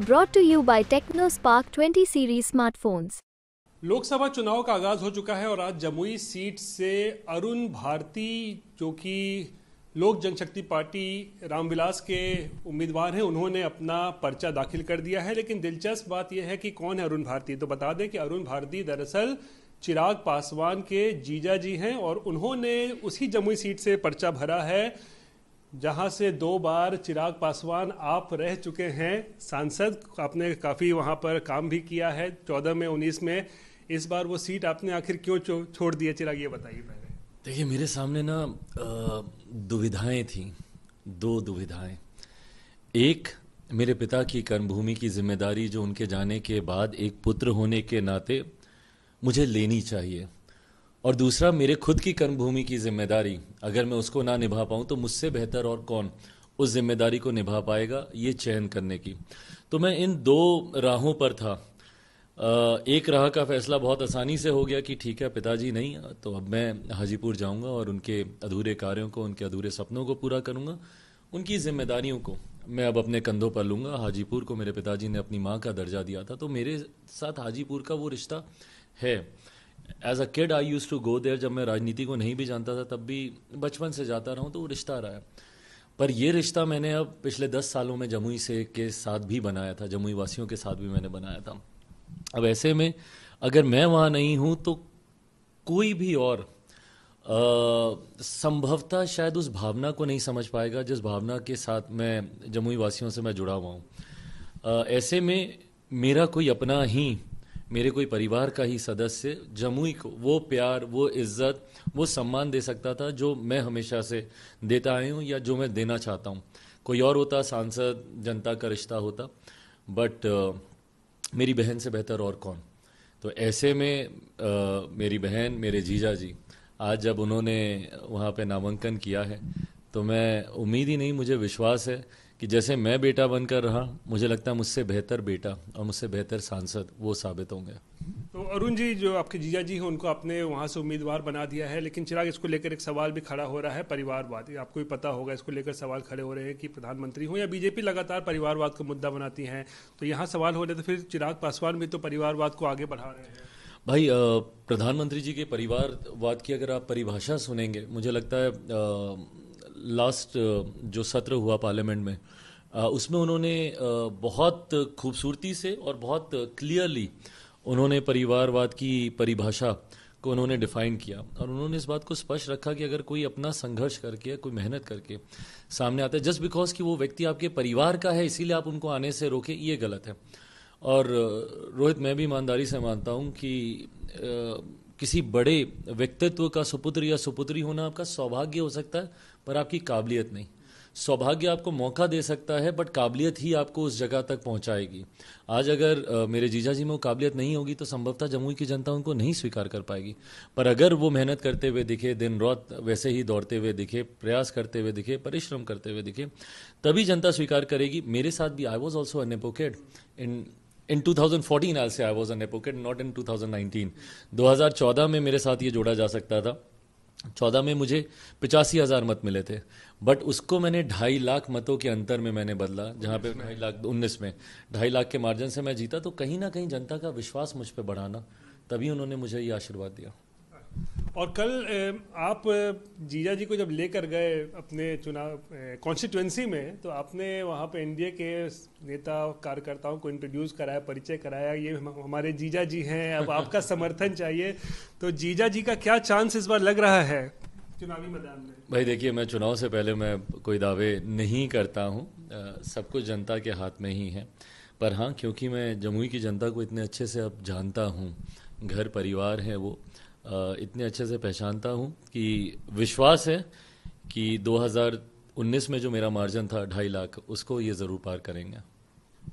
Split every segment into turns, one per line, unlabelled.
Broad to you by Tecno Spark twenty series smartphones
Lok Sabha चुनाव का आगाज हो चुका है और आज जमुई सीट से अरुण भारती जो कि लोक जनशक्ति पार्टी रामविलास के उम्मीदवार हैं उन्होंने अपना पर्चा दाखिल कर दिया है लेकिन दिलचस्प बात यह है कि कौन है अरुण भारती तो बता दें कि अरुण भारती दरअसल चिराग पासवान के जीजा जी हैं और उन्होंने उसी जमुई सीट से पर्चा भरा है जहां से दो बार चिराग पासवान आप रह चुके हैं सांसद आपने काफ़ी वहां पर काम भी किया है चौदह में उन्नीस में इस बार वो सीट आपने आखिर क्यों छोड़ दिया चिराग ये बताइए पहले
देखिए मेरे सामने ना दुविधाएं थी दो दुविधाएं एक मेरे पिता की कर्मभूमि की जिम्मेदारी जो उनके जाने के बाद एक पुत्र होने के नाते मुझे लेनी चाहिए और दूसरा मेरे खुद की कर्मभूमि की जिम्मेदारी अगर मैं उसको ना निभा पाऊँ तो मुझसे बेहतर और कौन उस जिम्मेदारी को निभा पाएगा ये चयन करने की तो मैं इन दो राहों पर था एक राह का फैसला बहुत आसानी से हो गया कि ठीक है पिताजी नहीं तो अब मैं हाजीपुर जाऊंगा और उनके अधूरे कार्यों को उनके अधूरे सपनों को पूरा करूंगा उनकी जिम्मेदारियों को मैं अब अपने कंधों पर लूंगा हाजीपुर को मेरे पिताजी ने अपनी माँ का दर्जा दिया था तो मेरे साथ हाजीपुर का वो रिश्ता है as a kid I use to go there जब मैं राजनीति को नहीं भी जानता था तब भी बचपन से जाता रहा हूँ तो वो रिश्ता रहा है पर ये रिश्ता मैंने अब पिछले दस सालों में जमुई से के साथ भी बनाया था जमुई वासियों के साथ भी मैंने बनाया था अब ऐसे में अगर मैं वहाँ नहीं हूँ तो कोई भी और संभवतः शायद उस भावना को नहीं समझ पाएगा जिस भावना के साथ मैं जमुई वासियों से मैं जुड़ा हुआ हूँ ऐसे में मेरा कोई अपना ही मेरे कोई परिवार का ही सदस्य जमुई को वो प्यार वो इज्जत वो सम्मान दे सकता था जो मैं हमेशा से देता आया हूँ या जो मैं देना चाहता हूँ कोई और होता सांसद जनता का रिश्ता होता बट मेरी बहन से बेहतर और कौन तो ऐसे में आ, मेरी बहन मेरे जीजा जी आज जब उन्होंने वहाँ पे नामांकन किया है तो मैं उम्मीद ही नहीं मुझे विश्वास है कि जैसे मैं बेटा बनकर रहा मुझे लगता है मुझसे बेहतर बेटा और मुझसे बेहतर सांसद वो साबित होंगे
तो अरुण जी जो आपके जीजा जी हैं उनको आपने वहाँ से उम्मीदवार बना दिया है लेकिन चिराग इसको लेकर एक सवाल भी खड़ा हो रहा है परिवारवाद आपको भी पता होगा इसको लेकर सवाल खड़े हो रहे हैं कि प्रधानमंत्री हो या बीजेपी लगातार परिवारवाद को मुद्दा बनाती हैं तो यहाँ सवाल हो रहे तो फिर चिराग पासवान भी तो परिवारवाद को आगे बढ़ा रहे हैं
भाई प्रधानमंत्री जी के परिवारवाद की अगर आप परिभाषा सुनेंगे मुझे लगता है लास्ट uh, जो सत्र हुआ पार्लियामेंट में uh, उसमें उन्होंने uh, बहुत खूबसूरती से और बहुत क्लियरली उन्होंने परिवारवाद की परिभाषा को उन्होंने डिफाइन किया और उन्होंने इस बात को स्पष्ट रखा कि अगर कोई अपना संघर्ष करके कोई मेहनत करके सामने आता है जस्ट बिकॉज कि वो व्यक्ति आपके परिवार का है इसीलिए आप उनको आने से रोके ये गलत है और रोहित मैं भी ईमानदारी से मानता हूँ कि किसी बड़े व्यक्तित्व का सुपुत्र या सुपुत्री होना आपका सौभाग्य हो सकता है पर आपकी काबिलियत नहीं सौभाग्य आपको मौका दे सकता है बट काबिलियत ही आपको उस जगह तक पहुंचाएगी आज अगर मेरे जीजा जी में वो काबिलियत नहीं होगी तो संभवतः जमुई की जनता उनको नहीं स्वीकार कर पाएगी पर अगर वो मेहनत करते हुए दिखे दिन रात वैसे ही दौड़ते हुए दिखे प्रयास करते हुए दिखे परिश्रम करते हुए दिखे तभी जनता स्वीकार करेगी मेरे साथ भी आई वॉज ऑल्सो अनएपोकेट इन इन 2014 आल से I was an advocate not in 2019 2014 में मेरे साथ ये जोड़ा जा सकता था चौदह में मुझे पिचासी हज़ार मत मिले थे बट उसको मैंने ढाई लाख मतों के अंतर में मैंने बदला जहाँ पे ढाई लाख उन्नीस में ढाई लाख के मार्जिन से मैं जीता तो कहीं ना कहीं जनता का विश्वास मुझ पर बढ़ाना तभी उन्होंने मुझे ये आशीर्वाद दिया
और कल आप जीजा जी को जब लेकर गए अपने चुनाव कॉन्स्टिट्यूंसी में तो आपने वहाँ पे एनडीए के नेता कार्यकर्ताओं को इंट्रोड्यूस कराया परिचय कराया ये हमारे जीजा जी हैं अब आपका समर्थन चाहिए तो जीजा जी का क्या चांस इस बार लग रहा है चुनावी मैदान
में भाई देखिए मैं चुनाव से पहले मैं कोई दावे नहीं करता हूँ सब कुछ जनता के हाथ में ही है पर हाँ क्योंकि मैं जमुई की जनता को इतने अच्छे से अब जानता हूँ घर परिवार है वो इतने अच्छे से पहचानता हूँ कि विश्वास है कि 2019 में जो मेरा मार्जिन था ढाई लाख उसको ये ज़रूर पार करेंगे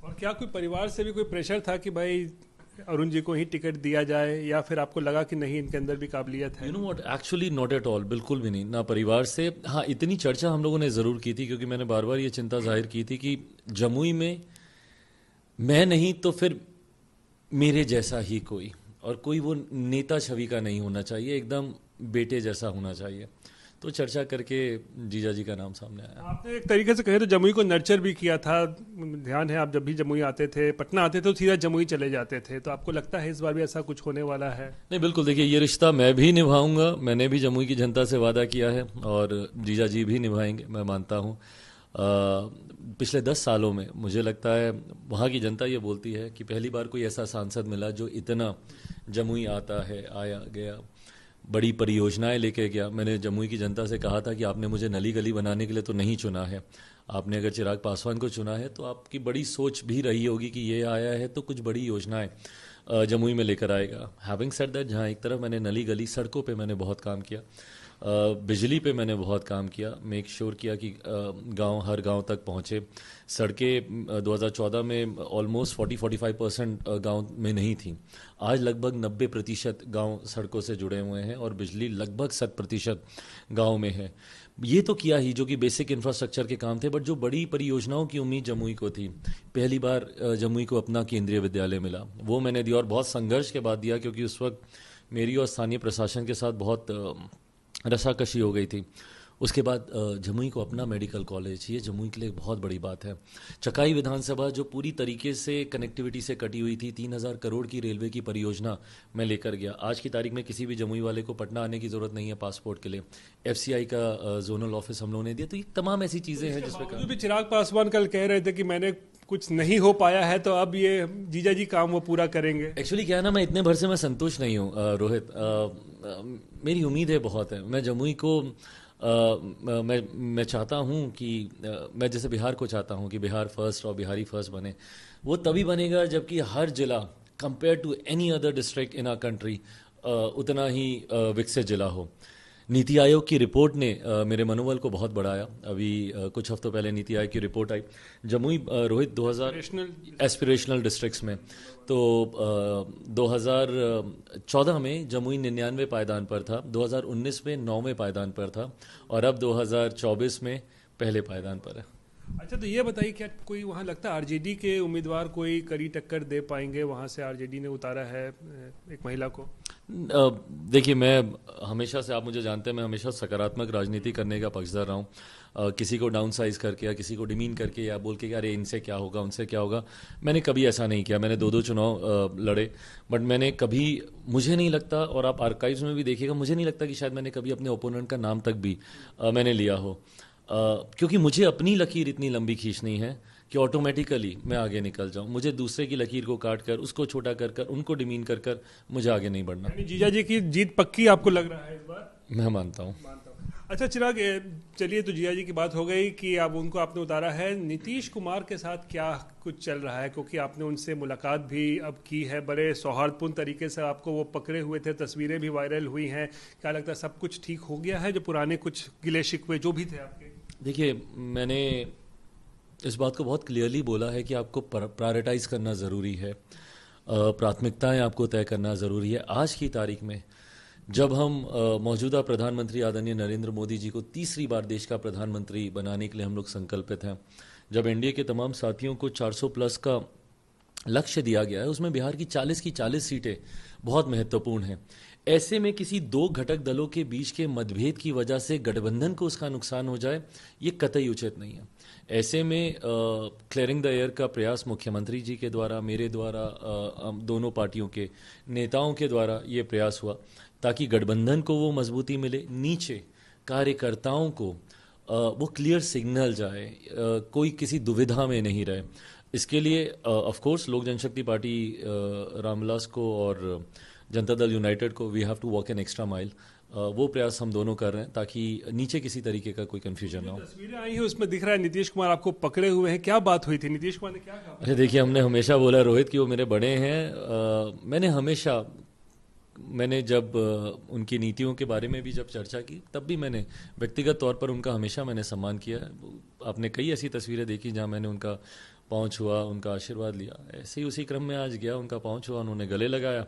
और क्या कोई परिवार से भी कोई प्रेशर था कि भाई अरुण जी को ही टिकट दिया जाए या फिर आपको लगा कि नहीं इनके अंदर भी काबिलियत है you know
what actually not at all बिल्कुल भी नहीं ना परिवार से हाँ इतनी चर्चा हम लोगों ने ज़रूर की थी क्योंकि मैंने बार बार ये चिंता जाहिर की थी कि जमुई में मैं नहीं तो फिर मेरे जैसा ही कोई और कोई वो नेता छवि का नहीं होना चाहिए एकदम बेटे जैसा होना चाहिए तो चर्चा करके जीजा जी का नाम सामने आया आपने
एक तरीके से कहे तो जमुई को नर्चर भी किया था ध्यान है आप जब भी जमुई आते थे पटना आते थे तो सीधा जमुई चले जाते थे तो आपको लगता है इस बार भी ऐसा कुछ होने वाला है
नहीं बिल्कुल देखिए ये रिश्ता मैं भी निभाऊंगा मैंने भी जमुई की जनता से वादा किया है और जीजा जी भी निभाएंगे मैं मानता हूँ पिछले दस सालों में मुझे लगता है वहाँ की जनता ये बोलती है कि पहली बार कोई ऐसा सांसद मिला जो इतना जमुई आता है आया गया बड़ी परियोजनाएं लेके गया मैंने जमुई की जनता से कहा था कि आपने मुझे नली गली बनाने के लिए तो नहीं चुना है आपने अगर चिराग पासवान को चुना है तो आपकी बड़ी सोच भी रही होगी कि ये आया है तो कुछ बड़ी योजनाएं जमुई में लेकर आएगा हैविंग सेट दैट जहाँ एक तरफ मैंने नली गली सड़कों पर मैंने बहुत काम किया बिजली पे मैंने बहुत काम किया मेक श्योर sure किया कि गांव हर गांव तक पहुंचे सड़कें 2014 में ऑलमोस्ट 40-45 परसेंट गाँव में नहीं थी आज लगभग 90 प्रतिशत गाँव सड़कों से जुड़े हुए हैं और बिजली लगभग शत प्रतिशत गाँव में है ये तो किया ही जो कि बेसिक इंफ्रास्ट्रक्चर के काम थे बट जो बड़ी परियोजनाओं की उम्मीद जमुई को थी पहली बार जमुई को अपना केंद्रीय विद्यालय मिला वो मैंने दिया और बहुत संघर्ष के बाद दिया क्योंकि उस वक्त मेरी और स्थानीय प्रशासन के साथ बहुत रसाकशी हो गई थी उसके बाद जमुई को अपना मेडिकल कॉलेज ये जमुई के लिए बहुत बड़ी बात है चकाई विधानसभा जो पूरी तरीके से कनेक्टिविटी से कटी हुई थी तीन हज़ार करोड़ की रेलवे की परियोजना मैं लेकर गया आज की तारीख में किसी भी जमुई वाले को पटना आने की ज़रूरत नहीं है पासपोर्ट के लिए एफ का जोनल ऑफिस हम लोगों ने दिया तो ये तमाम ऐसी चीज़ें हैं
जिसपे भी चिराग पासवान कल कह रहे थे कि मैंने
कुछ नहीं हो पाया है तो अब ये जीजा जी काम वो पूरा करेंगे एक्चुअली क्या है ना मैं इतने भर से मैं संतुष्ट नहीं हूँ रोहित मेरी उम्मीद है बहुत है मैं जमुई को आ, मैं मैं चाहता हूँ कि आ, मैं जैसे बिहार को चाहता हूँ कि बिहार फर्स्ट और बिहारी फर्स्ट बने वो तभी बनेगा जबकि हर जिला compare to any other district in our country उतना ही विकसित जिला हो नीति आयोग की रिपोर्ट ने आ, मेरे मनोबल को बहुत बढ़ाया अभी आ, कुछ हफ्तों पहले नीति आयोग की रिपोर्ट आई जमुई रोहित 2000 एस्पिरेशनल डिस्ट्रिक्ट्स में तो आ, 2014 में जमुई निन्यानवे पायदान पर था 2019 में नौवें पायदान पर था और अब 2024 में पहले पायदान पर है
अच्छा तो ये बताइए क्या कोई वहाँ लगता है आरजेडी के उम्मीदवार कोई कड़ी टक्कर दे पाएंगे वहाँ से आरजेडी ने उतारा है एक महिला को
देखिए मैं हमेशा से आप मुझे जानते हैं मैं हमेशा सकारात्मक राजनीति करने का पक्षधर रहा हूँ किसी को डाउन साइज करके या किसी को डिमीन करके या बोल के कि अरे इनसे क्या होगा उनसे क्या होगा मैंने कभी ऐसा नहीं किया मैंने दो दो चुनाव लड़े बट मैंने कभी मुझे नहीं लगता और आप आर्काइव्स में भी देखिएगा मुझे नहीं लगता कि शायद मैंने कभी अपने ओपोनेंट का नाम तक भी मैंने लिया हो क्योंकि मुझे अपनी लकीर इतनी लंबी खींचनी है कि ऑटोमेटिकली मैं आगे निकल जाऊं मुझे दूसरे की लकीर को काट कर उसको छोटा कर कर उनको डिमीन कर कर मुझे आगे नहीं बढ़ना जीजा जी की जीत पक्की आपको लग रहा है इस बार मैं मानता हूँ
अच्छा चिराग चलिए तो जिया जी की बात हो गई कि अब आप उनको आपने उतारा है नीतीश कुमार के साथ क्या कुछ चल रहा है क्योंकि आपने उनसे मुलाकात भी अब की है बड़े सौहार्दपूर्ण तरीके से आपको वो पकड़े हुए थे तस्वीरें भी वायरल हुई हैं क्या लगता है सब कुछ ठीक हो गया है जो पुराने कुछ गिले शिकवे जो भी थे आपके
देखिए मैंने इस बात को बहुत क्लियरली बोला है कि आपको प्रायोरिटाइज करना ज़रूरी है प्राथमिकताएं आपको तय करना ज़रूरी है आज की तारीख में जब हम मौजूदा प्रधानमंत्री आदरणीय नरेंद्र मोदी जी को तीसरी बार देश का प्रधानमंत्री बनाने के लिए हम लोग संकल्पित हैं जब एनडीए के तमाम साथियों को 400 प्लस का लक्ष्य दिया गया है उसमें बिहार की 40 की 40 सीटें बहुत महत्वपूर्ण हैं ऐसे में किसी दो घटक दलों के बीच के मतभेद की वजह से गठबंधन को उसका नुकसान हो जाए ये कतई उचित नहीं है ऐसे में क्लियरिंग द एयर का प्रयास मुख्यमंत्री जी के द्वारा मेरे द्वारा दोनों पार्टियों के नेताओं के द्वारा ये प्रयास हुआ ताकि गठबंधन को वो मजबूती मिले नीचे कार्यकर्ताओं को आ, वो क्लियर सिग्नल जाए आ, कोई किसी दुविधा में नहीं रहे इसके लिए ऑफ कोर्स लोक जनशक्ति पार्टी रामलास को और जनता दल यूनाइटेड को we have to walk an extra mile वो प्रयास हम दोनों कर रहे हैं ताकि नीचे किसी तरीके का कोई कन्फ्यूजन ना हो तस्वीरें
आई है उसमें दिख रहा है नीतीश कुमार आपको पकड़े हुए हैं क्या बात हुई थी नीतीश कुमार ने क्या
कहा अरे अच्छा, देखिए हमने हमेशा बोला रोहित कि वो मेरे बड़े हैं uh, मैंने हमेशा मैंने जब uh, उनकी नीतियों के बारे में भी जब चर्चा की तब भी मैंने व्यक्तिगत तौर पर उनका हमेशा मैंने सम्मान किया आपने कई ऐसी तस्वीरें देखी जहाँ मैंने उनका पाँव छुआ उनका आशीर्वाद लिया ऐसे ही उसी क्रम में आज गया उनका पाँव छुआ उन्होंने गले लगाया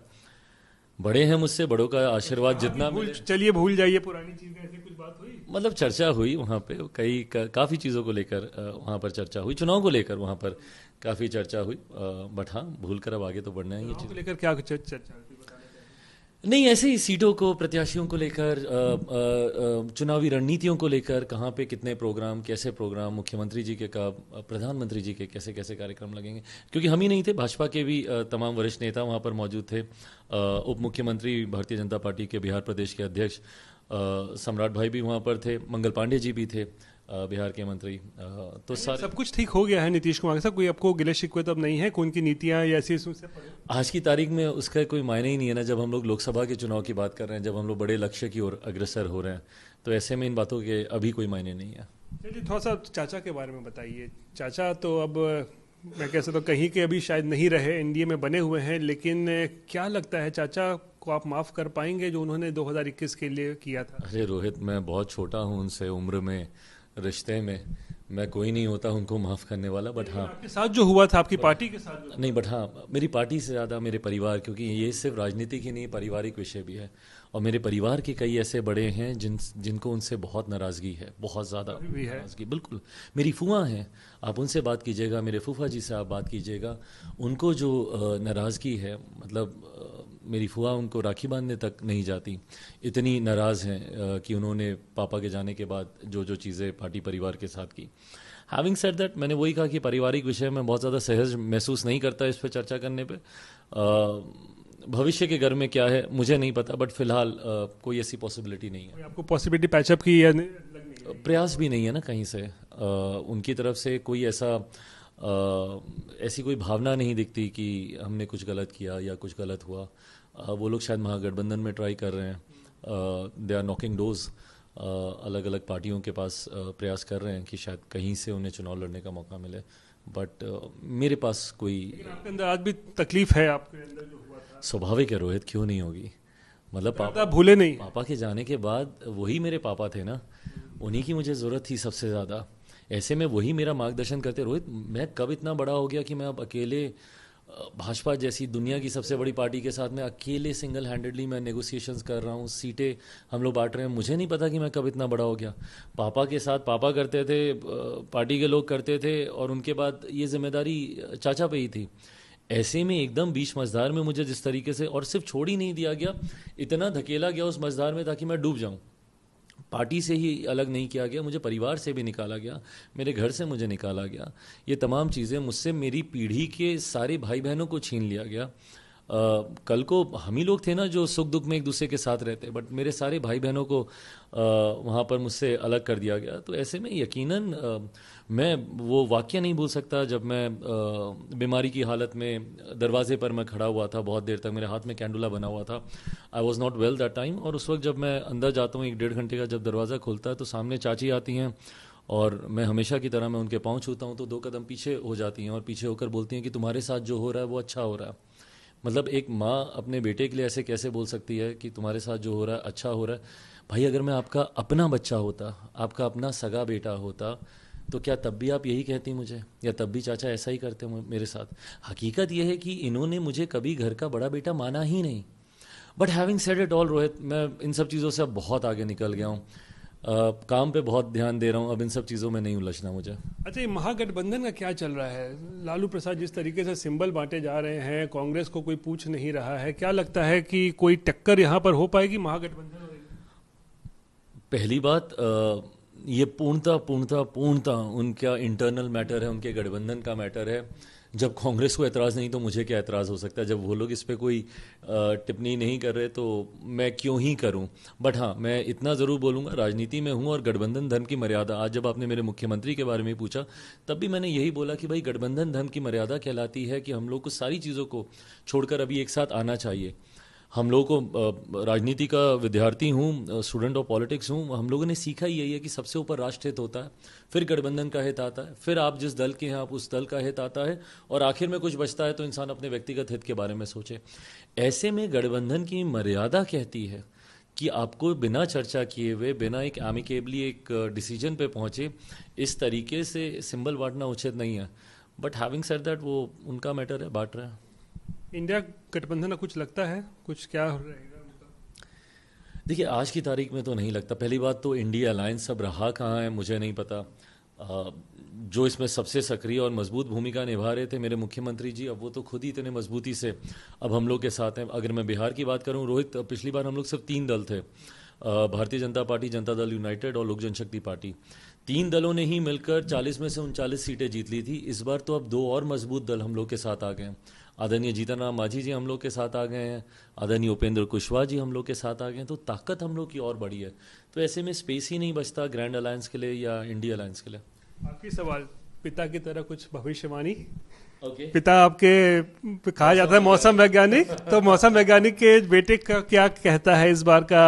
बड़े हैं मुझसे बड़ों का आशीर्वाद जितना चलिए भूल जाइए पुरानी चीज ऐसे कुछ
बात हुई मतलब
चर्चा हुई वहाँ पे कई का, काफ़ी चीज़ों को लेकर वहाँ पर चर्चा हुई चुनाव को लेकर वहाँ पर काफ़ी चर्चा हुई बट हाँ भूल कर अब आगे तो बढ़ना है ये चीज़
लेकर क्या चर्चा
नहीं ऐसे ही सीटों को प्रत्याशियों को लेकर चुनावी रणनीतियों को लेकर कहाँ पे कितने प्रोग्राम कैसे प्रोग्राम मुख्यमंत्री जी के का प्रधानमंत्री जी के कैसे कैसे कार्यक्रम लगेंगे क्योंकि हम ही नहीं थे भाजपा के भी तमाम वरिष्ठ नेता वहाँ पर मौजूद थे उप मुख्यमंत्री भारतीय जनता पार्टी के बिहार प्रदेश के अध्यक्ष सम्राट भाई भी वहाँ पर थे मंगल पांडे जी भी थे बिहार के मंत्री तो सर सब कुछ ठीक हो गया है नीतीश कुमार साथ कोई आपको गिले शिकवे तो अब नहीं है कौन की नीतियाँ या ऐसी आज की तारीख में उसका कोई मायने ही नहीं है ना जब हम लोग लोकसभा के चुनाव की बात कर रहे हैं जब हम लोग बड़े लक्ष्य की ओर अग्रसर हो रहे हैं तो ऐसे में इन बातों के अभी कोई मायने नहीं है
चलिए थोड़ा सा चाचा के बारे में बताइए चाचा तो अब मैं कह सकता तो कहीं के अभी शायद नहीं रहे एनडीए में बने हुए हैं लेकिन क्या लगता है चाचा को आप माफ़ कर पाएंगे जो उन्होंने 2021 के लिए
किया था अरे रोहित मैं बहुत छोटा हूँ उनसे उम्र में रिश्ते में मैं कोई नहीं होता उनको माफ़ करने वाला बट हाँ आपके
साथ जो हुआ था आपकी पार्टी के साथ
नहीं बट हाँ मेरी पार्टी से ज़्यादा मेरे परिवार क्योंकि ये सिर्फ राजनीति की नहीं पारिवारिक विषय भी है और मेरे परिवार के कई ऐसे बड़े हैं जिन जिनको उनसे बहुत नाराज़गी है बहुत ज़्यादा नाराज़गी बिल्कुल मेरी फुआ हैं आप उनसे बात कीजिएगा मेरे फूफा जी से आप बात कीजिएगा उनको जो नाराज़गी है मतलब मेरी फुआ उनको राखी बांधने तक नहीं जाती इतनी नाराज़ हैं कि उन्होंने पापा के जाने के बाद जो जो चीज़ें पार्टी परिवार के साथ की हैविंग सेट दैट मैंने वही कहा कि पारिवारिक विषय में बहुत ज़्यादा सहज महसूस नहीं करता इस पर चर्चा करने पर भविष्य के घर में क्या है मुझे नहीं पता बट फिलहाल कोई ऐसी पॉसिबिलिटी नहीं है आपको पॉसिबिलिटी पैचअप की या प्रयास भी नहीं है ना कहीं से आ, उनकी तरफ से कोई ऐसा ऐसी कोई भावना नहीं दिखती कि हमने कुछ गलत किया या कुछ गलत हुआ वो लोग शायद महागठबंधन में ट्राई कर रहे हैं दे आर नॉकिंग डोज अलग अलग पार्टियों के पास प्रयास कर रहे हैं कि शायद कहीं से उन्हें चुनाव लड़ने का मौका मिले बट मेरे पास कोई आपके अंदर आज भी तकलीफ है आपके अंदर जो हुआ था स्वाभाविक है रोहित क्यों नहीं होगी मतलब पापा भूले नहीं पापा के जाने के बाद वही मेरे पापा थे ना उन्हीं की मुझे ज़रूरत थी सबसे ज़्यादा ऐसे में वही मेरा मार्गदर्शन करते रोहित मैं कब इतना बड़ा हो गया कि मैं अब अकेले भाजपा जैसी दुनिया की सबसे बड़ी पार्टी के साथ मैं अकेले सिंगल हैंडेडली मैं नेगोशिएशन कर रहा हूँ सीटें हम लोग बांट रहे हैं मुझे नहीं पता कि मैं कब इतना बड़ा हो गया पापा के साथ पापा करते थे पार्टी के लोग करते थे और उनके बाद ये जिम्मेदारी चाचा पे ही थी ऐसे में एकदम बीच मझदार में मुझे जिस तरीके से और सिर्फ छोड़ ही नहीं दिया गया इतना धकेला गया उस मझदार में ताकि मैं डूब जाऊँ पार्टी से ही अलग नहीं किया गया मुझे परिवार से भी निकाला गया मेरे घर से मुझे निकाला गया ये तमाम चीज़ें मुझसे मेरी पीढ़ी के सारे भाई बहनों को छीन लिया गया कल को हम ही लोग थे ना जो सुख दुख में एक दूसरे के साथ रहते बट मेरे सारे भाई बहनों को वहाँ पर मुझसे अलग कर दिया गया तो ऐसे में यकीनन मैं वो वाक्य नहीं भूल सकता जब मैं बीमारी की हालत में दरवाजे पर मैं खड़ा हुआ था बहुत देर तक मेरे हाथ में कैंडुला बना हुआ था I was not well that time और उस वक्त जब मैं अंदर जाता हूँ एक डेढ़ घंटे का जब दरवाज़ा खुलता है तो सामने चाची आती हैं और मैं हमेशा की तरह मैं उनके पाँव छूता हूँ तो दो कदम पीछे हो जाती हैं और पीछे होकर बोलती हैं कि तुम्हारे साथ जो हो रहा है वो अच्छा हो रहा है मतलब एक माँ अपने बेटे के लिए ऐसे कैसे बोल सकती है कि तुम्हारे साथ जो हो रहा है अच्छा हो रहा है भाई अगर मैं आपका अपना बच्चा होता आपका अपना सगा बेटा होता तो क्या तब भी आप यही कहती मुझे या तब भी चाचा ऐसा ही करते मेरे साथ हकीकत यह है कि इन्होंने मुझे कभी घर का बड़ा बेटा माना ही नहीं but having said it all Rohit मैं इन सब चीज़ों से अब बहुत आगे निकल गया हूँ काम पे बहुत ध्यान दे रहा हूँ अब इन सब चीज़ों में नहीं उलझना मुझे
अच्छा ये महागठबंधन का क्या चल रहा है लालू प्रसाद जिस तरीके से सिंबल बांटे जा रहे हैं कांग्रेस को कोई पूछ नहीं रहा है क्या लगता है कि कोई टक्कर यहाँ पर हो पाएगी महागठबंधन
पहली बात ये पूर्णता पूर्णता पूर्णता उनका इंटरनल मैटर है उनके गठबंधन का मैटर है जब कांग्रेस को एतराज़ नहीं तो मुझे क्या एतराज़ हो सकता है जब वो लोग इस पर कोई टिप्पणी नहीं कर रहे तो मैं क्यों ही करूं बट हाँ मैं इतना ज़रूर बोलूँगा राजनीति में हूँ और गठबंधन धर्म की मर्यादा आज जब आपने मेरे मुख्यमंत्री के बारे में पूछा तब भी मैंने यही बोला कि भाई गठबंधन धर्म की मर्यादा कहलाती है कि हम लोग को सारी चीज़ों को छोड़कर अभी एक साथ आना चाहिए हम लोगों को राजनीति का विद्यार्थी हूँ स्टूडेंट ऑफ पॉलिटिक्स हूँ हम लोगों ने सीखा ही यही है कि सबसे ऊपर राष्ट्र हित होता है फिर गठबंधन का हित आता है फिर आप जिस दल के हैं आप उस दल का हित आता है और आखिर में कुछ बचता है तो इंसान अपने व्यक्तिगत हित के बारे में सोचे ऐसे में गठबंधन की मर्यादा कहती है कि आपको बिना चर्चा किए हुए बिना एक एमिकेबली एक डिसीजन पे पहुँचे इस तरीके से सिंबल बांटना उचित नहीं है बट हैविंग सेड दैट वो उनका मैटर है बांट रहे हैं
इंडिया गठबंधन कुछ लगता है कुछ क्या रहेगा
देखिए आज की तारीख में तो नहीं लगता पहली बात तो इंडिया अलायंस अब रहा कहाँ है मुझे नहीं पता जो इसमें सबसे सक्रिय और मजबूत भूमिका निभा रहे थे मेरे मुख्यमंत्री जी अब वो तो खुद ही इतने मजबूती से अब हम लोग के साथ हैं अगर मैं बिहार की बात करूं रोहित पिछली बार हम लोग सिर्फ तीन दल थे भारतीय जनता पार्टी जनता दल यूनाइटेड और लोक जनशक्ति पार्टी तीन दलों ने ही मिलकर 40 में से उनचालीस सीटें जीत ली थी इस बार तो अब दो और मजबूत दल हम लोग के साथ आ गए हैं आदरणीय जीतन माझी जी हम लोग के साथ आ गए हैं आदरणीय उपेंद्र कुशवाहा जी हम लोग के साथ आ गए हैं तो ताकत हम लोग की और बड़ी है तो ऐसे में स्पेस ही नहीं बचता ग्रैंड अलायंस के लिए या इंडिया अलायंस के लिए
आखिरी सवाल पिता की तरह कुछ भविष्यवाणी okay. पिता आपके कहा जाता है मौसम वैज्ञानिक तो मौसम वैज्ञानिक के बेटे का क्या कहता है इस बार का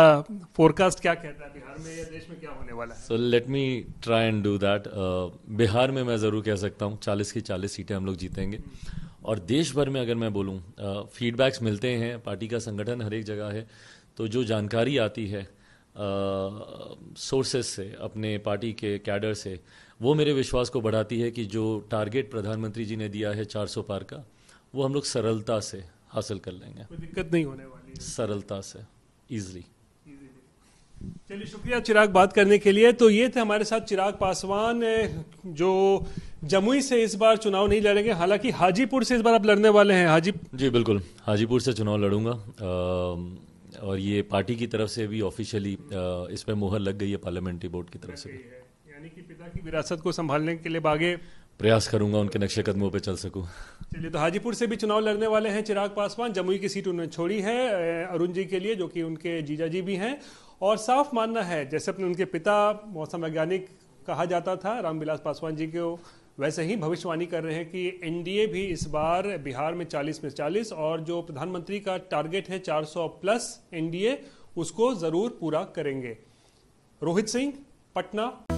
फोरकास्ट क्या कहता है बिहार में या देश में क्या होने वाला
है so let me try and do that Bihar में मैं ज़रूर कह सकता हूँ चालीस की चालीस सीटें हम लोग जीतेंगे hmm. और देश भर में अगर मैं बोलूँ फीडबैक्स मिलते हैं पार्टी का संगठन हर एक जगह है तो जो जानकारी आती है सोर्सेस से अपने पार्टी के कैडर से वो मेरे विश्वास को बढ़ाती है कि जो टारगेट प्रधानमंत्री जी ने दिया है 400 पार का वो हम लोग सरलता से हासिल कर लेंगे कोई दिक्कत नहीं होने वाली सरलता से ईजली
चलिए शुक्रिया चिराग बात करने के लिए तो ये थे हमारे साथ चिराग पासवान जो जमुई से इस बार चुनाव नहीं लड़ेंगे हालांकि हाजीपुर से इस बार आप लड़ने वाले हैं हाजी जी बिल्कुल
हाजीपुर से चुनाव लड़ूंगा और ये पार्टी की तरफ से भी ऑफिशियली इस पर मुहर लग गई है पार्लियामेंट्री बोर्ड की तरफ से यानी
कि पिता की विरासत को संभालने के लिए आगे
प्रयास करूंगा उनके नक्शे कदमों पर चल सकूं
चलिए तो हाजीपुर से भी चुनाव लड़ने वाले हैं चिराग पासवान जमुई की सीट उन्होंने छोड़ी है अरुण जी के लिए जो कि उनके जीजा जी भी हैं और साफ मानना है जैसे अपने उनके पिता मौसम वैज्ञानिक कहा जाता था रामविलास पासवान जी को वैसे ही भविष्यवाणी कर रहे हैं कि एनडीए भी इस बार बिहार में 40 में 40 और जो प्रधानमंत्री का टारगेट है 400 प्लस एनडीए उसको जरूर पूरा करेंगे रोहित सिंह पटना